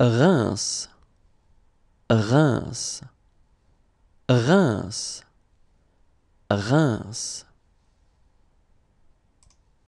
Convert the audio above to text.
Reims, Reims, Reims, Reims.